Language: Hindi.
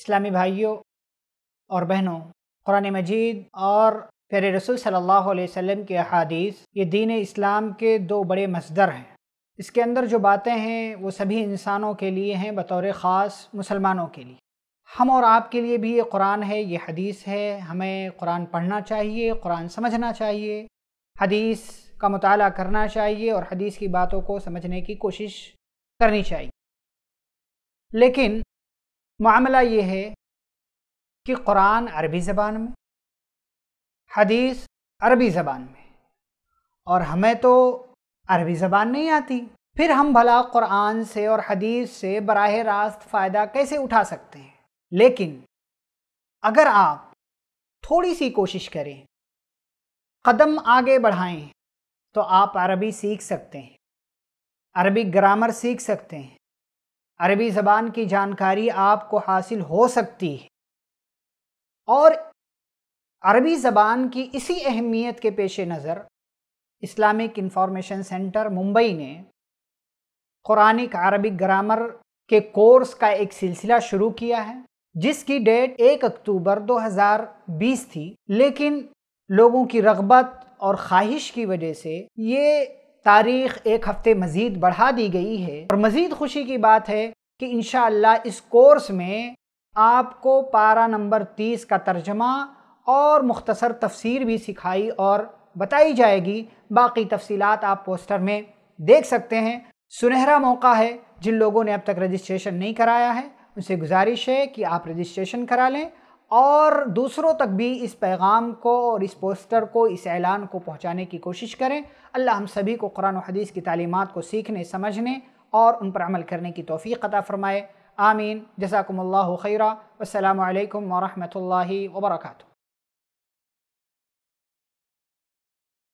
इस्लामी भाइयों और बहनों कुरान मजीद और फिर रसूल सल्लल्लाहु अलैहि वसल्लम के अहादीस ये दीन इस्लाम के दो बड़े मज़दर हैं इसके अंदर जो बातें हैं वो सभी इंसानों के लिए हैं बतौर ख़ास मुसलमानों के लिए हम और आप के लिए भी ये कुरान है ये हदीस है हमें कुरान पढ़ना चाहिए कुरान समझना चाहिए हदीस का मताल करना चाहिए और हदीस की बातों को समझने की कोशिश करनी चाहिए लेकिन मामला ये है कि कुरान अरबी ज़बान में हदीस अरबी ज़बान में और हमें तो अरबी ज़बान नहीं आती फिर हम भला कुरान से और हदीस से बराह रास्त फ़ायदा कैसे उठा सकते हैं लेकिन अगर आप थोड़ी सी कोशिश करें कदम आगे बढ़ाएं तो आप अरबी सीख सकते हैं अरबी ग्रामर सीख सकते हैं अरबी ज़बान की जानकारी आपको हासिल हो सकती है और अरबी ज़बान की इसी अहमियत के पेश नज़र इस्लामिक इंफॉर्मेशन सेंटर मुंबई ने कुरानिक अरबिक ग्रामर के कोर्स का एक सिलसिला शुरू किया है जिसकी डेट 1 अक्टूबर 2020 थी लेकिन लोगों की रगबत और ख्वाहिश की वजह से ये तारीख एक हफ़्ते मज़ीद बढ़ा दी गई है और मज़ीद खुशी की बात है कि इन इस कोर्स में आपको पारा नंबर तीस का तर्जमा और मुख्तसर तफसीर भी सिखाई और बताई जाएगी बाकी तफसीलात आप पोस्टर में देख सकते हैं सुनहरा मौका है जिन लोगों ने अब तक रजिस्ट्रेशन नहीं कराया है उनसे गुजारिश है कि आप रजिस्ट्रेशन करा लें और दूसरों तक भी इस पैगाम को और इस पोस्टर को इस ऐलान को पहुंचाने की कोशिश करें अल्लाह हम सभी को कुरान और हदीस की तालीमत को सीखने समझने और उन पर अमल करने की तोफ़ी अता फ़रमाए आमीन जसाकम्ला खैरा वालकम वरहमल वर्का